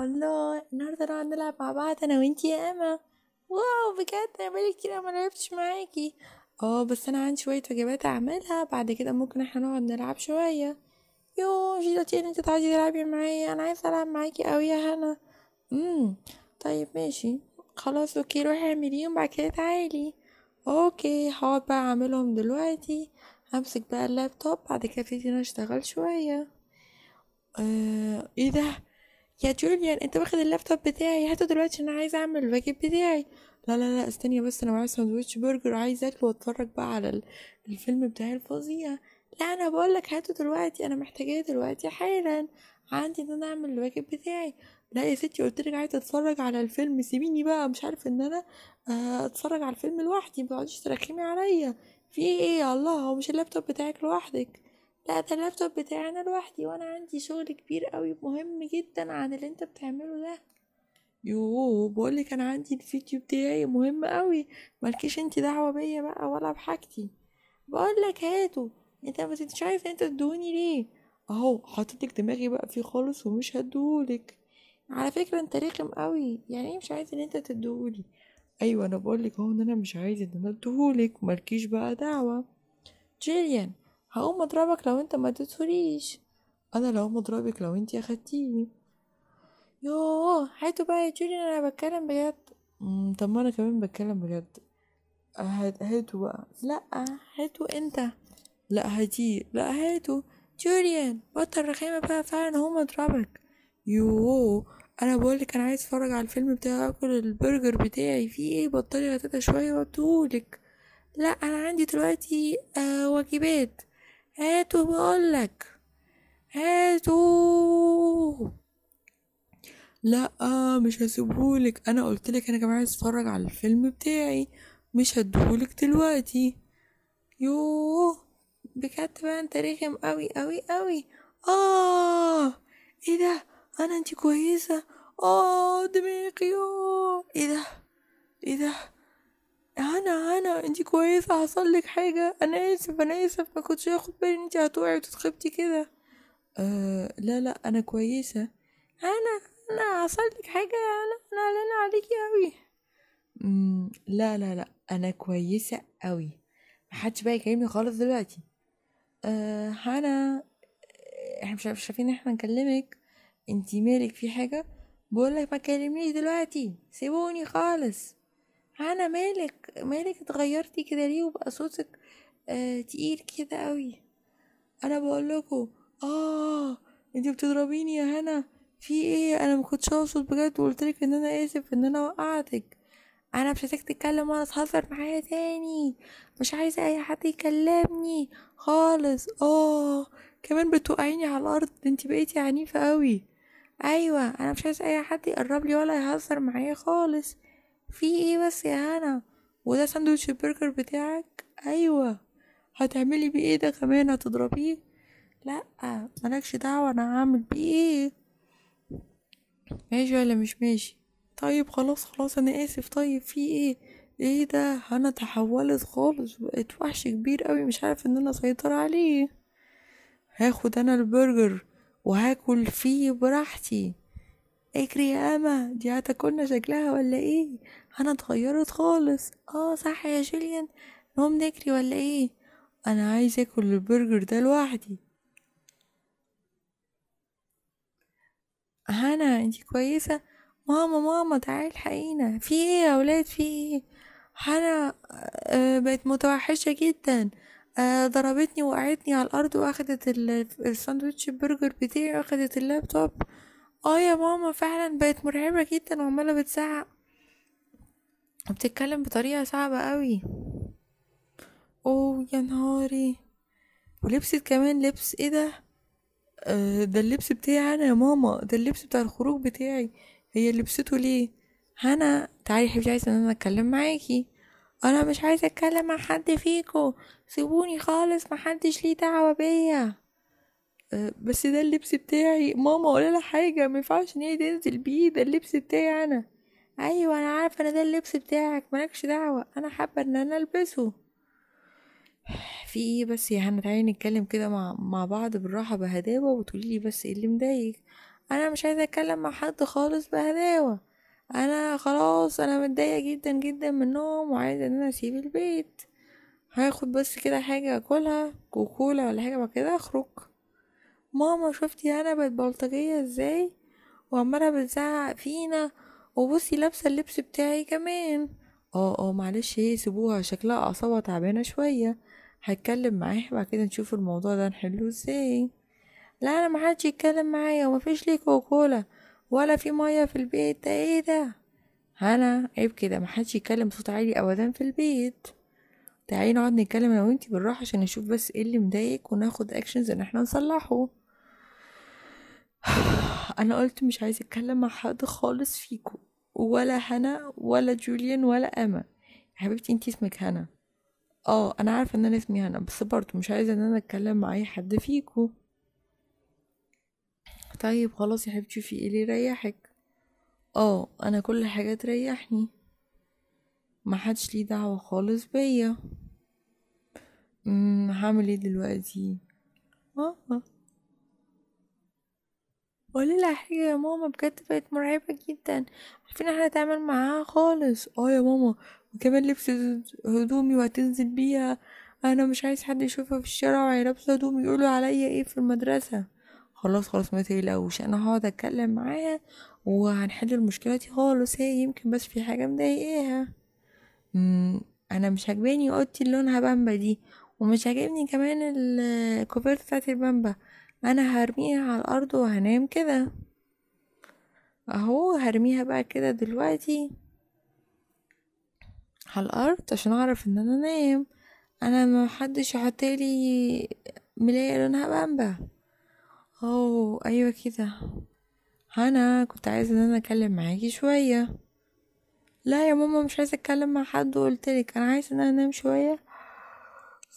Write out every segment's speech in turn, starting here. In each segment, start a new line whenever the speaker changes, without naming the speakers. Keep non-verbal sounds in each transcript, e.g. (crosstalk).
الله النهاردة نقعد نلعب مع بعض أنا وانتي يا أما واو بجد أنا بقالي كتير ما لعبتش معاكي اه بس أنا عندي شوية واجبات أعملها بعد كده ممكن احنا نقعد نلعب شوية يو جيلاتي انت تعالي تلعبي معايا أنا عايزة ألعب معاكي قوي يا هنا امم طيب ماشي خلاص اوكي روحي اعمليهم بعد كده تعالي اوكي هقعد بقى اعملهم دلوقتي همسك بقى اللابتوب بعد كده ابتدي انا اشتغل شويه آه ايه ده يا جوليان انت واخد اللابتوب بتاعي هاته دلوقتي عشان انا عايزه اعمل الواجب بتاعي لا لا لا استني بس انا معايا ساندوتش برجر عايز اكله واتفرج بقى على الفيلم بتاعي الفظيع لا انا بقولك هاته دلوقتي انا محتاجاه دلوقتي حالا عندي ان انا اعمل الواجب بتاعي لا يا ستي قلت لك عايزه اتفرج على الفيلم سيبيني بقى مش عارف ان انا آه، اتفرج على الفيلم لوحدي ما تقعديش ترخمي عليا في ايه يا الله هو مش اللابتوب بتاعك لوحدك لا اللابتوب بتاعي انا لوحدي وانا عندي شغل كبير قوي مهم جدا عن اللي انت بتعمله ده يوه بقولك انا عندي الفيديو بتاعي مهم قوي مالكيش انت دعوه بيا بقى ولا بحاجتي بقولك هاته انت ما شايف انت تدوني ليه اهو حطيتك دماغي بقى فيه خالص ومش هديهولك على فكره انت رخم قوي يعني ايه مش عايز ان انت تديهولي ايوه انا بقولك اهو ان انا مش عايز ان انا اديهولك مالكيش بقى دعوه جيليان هقوم اضربك لو انت ما اديتهوليش انا لو مضربك لو انت اخدتيني يوه هاتوا بقى يا انا بتكلم بجد طب ما انا كمان بتكلم بجد هاتوا بقى لا هاتوا انت لا هاتي لا هاتوا جوليان بطل رخامة بقى فعلا هو مضربك يوه انا بقولك انا عايز اتفرج على الفيلم بتاعي اكل البرجر بتاعي في ايه بطلي غتاتة شوية وقتهولك لا انا عندي دلوقتي آه واجبات هاتوا بقولك هاتوا لا مش هسيبهولك انا قلتلك انا كمان عايز اتفرج على الفيلم بتاعي مش هديهولك دلوقتي يوه بجد بقى انت رخم قوي قوي قوي اه ايه ده انا انت كويسه اه دماغي اه ايه ده ايه ده هنا هنا انت كويسة حصل لك حاجة انا اسف انا اسف ما كنتش اخد بالي ان انت هتوعي وتتخبطي كده أه لا لا انا كويسة انا انا حصل لك حاجة انا انا قلقانة عليكي اوي لا لا لا انا كويسة اوي محدش بقى يكلمني خالص دلوقتي أه هنا احنا مش شايفين احنا نكلمك انتي مالك في حاجة بقولك ما تكلمنيش دلوقتي سيبوني خالص هنا مالك مالك اتغيرتي كده ليه وبقى صوتك آه تقيل كده قوي انا بقول لكم اه انتي بتضربيني يا هنا في ايه انا ما كنتش اقصد بجد وقلت لك ان انا اسف ان انا وقعتك انا مش عايزاك تتكلم وانا تهزر معايا تاني مش عايزه اي حد يكلمني خالص اه كمان بتوقعيني على الارض انت بقيتي عنيفه قوي ايوه انا مش عايزه اي حد يقرب لي ولا يهزر معايا خالص في ايه بس يا هنا وده ساندوتش البرجر بتاعك ايوه هتعملي بيه ايه ده كمان هتضربيه لا مالكش دعوه انا هعمل بيه ايه ماشي ولا مش ماشي طيب خلاص خلاص انا اسف طيب في ايه ايه ده انا تحولت خالص بقيت وحش كبير قوي مش عارف ان انا اسيطر عليه هاخد انا البرجر وهاكل فيه براحتي اجري إيه يا اما دي هتاكلنا شكلها ولا ايه انا اتغيرت خالص اه صح يا جوليان نقوم نجري ولا ايه انا عايز اكل البرجر ده لوحدي هنا انتي كويسة ماما ماما تعالي الحقينا في ايه يا ولاد في ايه هنا آه، بقت متوحشة جدا آه، ضربتني وقعتني على الارض واخدت الساندوتش البرجر بتاعي واخدت اللابتوب اه يا ماما فعلا بقت مرعبة جدا وعمالة بتزعق وبتتكلم بطريقة صعبة قوي او يا نهاري ولبست كمان لبس ايه ده آه ده اللبس بتاعي انا يا ماما ده اللبس بتاع الخروج بتاعي هي لبسته ليه هنا تعالي حبيبتي عايزه ان انا اتكلم معاكي انا مش عايزه اتكلم مع حد فيكو سيبوني خالص محدش ليه دعوه بيا آه، بس ده اللبس بتاعي ماما ولا لها حاجه ما ينفعش ان هي تنزل بيه ده اللبس بتاعي انا ايوه انا عارفه انا ده اللبس بتاعك مالكش دعوه انا حابه ان انا البسه في ايه بس يا هنا تعالي نتكلم كده مع مع بعض بالراحه بهداوه وتقولي لي بس ايه اللي مضايقك انا مش عايزه اتكلم مع حد خالص بهداوه انا خلاص انا متضايقه جدا جدا من النوم وعايزه ان انا اسيب البيت هاخد بس كده حاجه اكلها كوكولا ولا حاجه بعد كده اخرج ماما شفتي انا بتبلطجية بلطجية ازاي وعمالة بتزعق فينا وبصي لابسة اللبس بتاعي كمان اه اه معلش ايه سيبوها شكلها اعصابها تعبانة شوية هتكلم معاها بعد كده نشوف الموضوع ده نحله ازاي لا انا محدش يتكلم معايا ومفيش لي كوكولا ولا في مية في البيت ده ايه ده هنا عيب كده محدش يتكلم بصوت عالي ابدا في البيت تعالي نقعد نتكلم انا وانتي بالراحه عشان نشوف بس ايه اللي مضايقك وناخد اكشنز ان احنا نصلحه (sighs) انا قلت مش عايزه اتكلم مع حد خالص فيكو ولا هنا ولا جوليان ولا اما يا حبيبتي انتي اسمك هنا اه انا عارفه ان انا اسمي هنا بس برضه مش عايزه ان انا اتكلم مع اي حد فيكو طيب خلاص يا حبيبتي في ايه اللي يريحك اه انا كل حاجه تريحني محدش ليه دعوه خالص بيا هعمل ايه دلوقتي اه, آه. بقول لها حاجة يا ماما بجد بقت مرعبة جدا عارفين احنا نتعامل معاها خالص اه يا ماما وكمان لبس هدومي وهتنزل بيها انا مش عايز حد يشوفها في الشارع وهي لابسه هدوم يقولوا عليا ايه في المدرسه خلاص خلاص ما تقلقوش انا هقعد اتكلم معاها وهنحل المشكله دي خالص هي يمكن بس في حاجه مضايقاها انا مش عاجباني اوضتي اللي لونها بامبا دي ومش عاجبني كمان الكوفيرت بتاعت البامبا انا هرميها على الارض وهنام كده اهو هرميها بقى كده دلوقتي على الارض عشان اعرف ان انا انام انا ما حدش يحطلي ملايه لونها بامبا اوه ايوه كده انا كنت عايزه ان انا اتكلم معاكي شويه لا يا ماما مش عايزه اتكلم مع حد وقلتلك انا عايزه ان انا انام شويه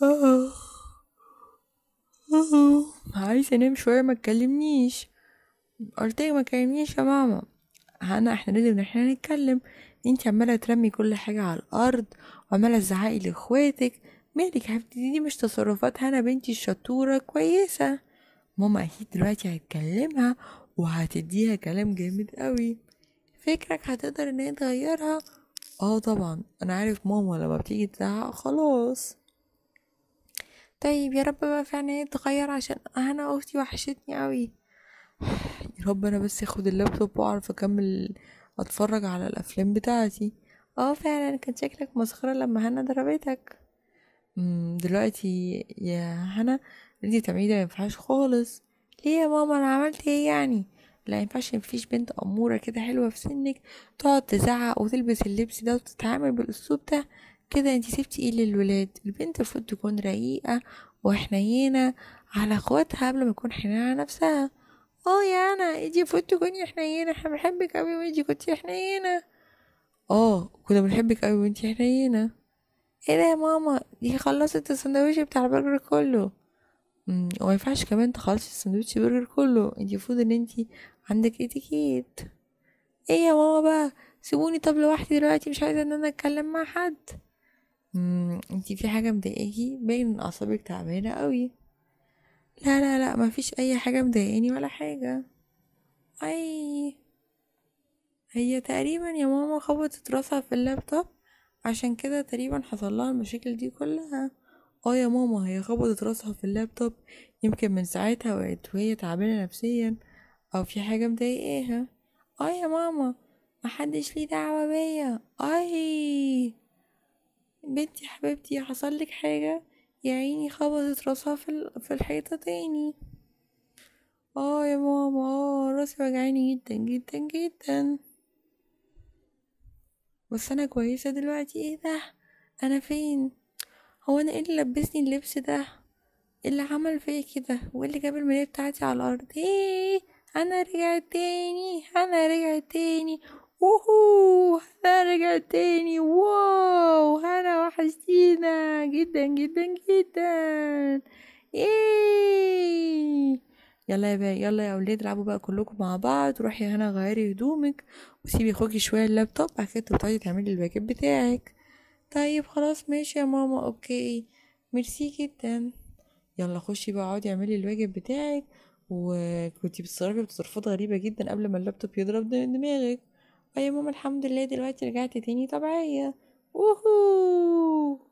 أوه. عايز انام شويه ما تكلمنيش قلت ما تكلمنيش يا ماما هنا احنا لازم ان احنا نتكلم انت عماله ترمي كل حاجه على الارض وعماله تزعقي لاخواتك مالك يا دي مش تصرفات هنا بنتي الشطوره كويسه ماما اكيد دلوقتي هتكلمها وهتديها كلام جامد قوي فكرك هتقدر ان هي تغيرها اه طبعا انا عارف ماما لما بتيجي تزعق خلاص طيب يا رب بقى فعلا يتغير عشان انا اختي وحشتني قوي (sighs) يا رب انا بس اخد اللابتوب واعرف اكمل اتفرج على الافلام بتاعتي اه فعلا كان شكلك مسخره لما هنا ضربتك دلوقتي يا هنا انتي تعملي ده مينفعش خالص ليه يا ماما انا عملت ايه يعني لا ينفعش مفيش بنت اموره كده حلوه في سنك تقعد تزعق وتلبس اللبس ده وتتعامل بالاسلوب ده كده انت سبتي ايه للولاد البنت المفروض تكون رقيقة وحنينة على اخواتها قبل ما تكون حنينة على نفسها اه يا انا ادي المفروض تكوني حنينة احنا بنحبك اوي وانتي كنتي حنينة اه كنا بنحبك اوي وانتي حنينة ايه ده يا ماما دي خلصت السندوتش بتاع البرجر كله وما ينفعش كمان تخلصي السندوتش برجر كله انتي المفروض ان انتي عندك اتيكيت ايه يا ماما بقى سيبوني طب لوحدي دلوقتي مش عايزه ان انا اتكلم مع حد انتي في حاجه مضايقاكي باين ان اعصابك تعبانه قوي لا لا لا مفيش اي حاجه مضايقاني ولا حاجه اي هي تقريبا يا ماما خبطت راسها في اللابتوب عشان كده تقريبا حصل لها المشاكل دي كلها اه يا ماما هي خبطت راسها في اللابتوب يمكن من ساعتها وقت وهي تعبانه نفسيا او في حاجه مضايقاها اه يا ماما محدش ليه دعوه بيا اي بنتي حبيبتي حصل لك حاجة يا عيني خبطت راسها في, في الحيطة تاني اه يا ماما اه راسي وجعاني جدا جدا جدا بس انا كويسة دلوقتي ايه ده انا فين هو انا ايه اللي لبسني اللبس ده ايه اللي عمل فيا كده وايه جاب الملاية بتاعتي على الارض ايه انا رجعت تاني انا رجعت تاني ووهو هنا تاني واو هنا وحشتينا جدا جدا جدا ياي يلا يا بقى يلا يا اولاد العبوا بقى كلكم مع بعض روحي هنا غيري هدومك وسيبي اخوكي شويه اللابتوب بعد كده تبتدي تعملي الواجب بتاعك طيب خلاص ماشي يا ماما اوكي ميرسي جدا يلا خشي بقى اقعدي اعملي الواجب بتاعك وكنتي بتصرفي بتصرفات غريبه جدا قبل ما اللابتوب يضرب دماغك ويا طيب، ماما الحمد لله دلوقتي رجعت تاني طبيعية ووهو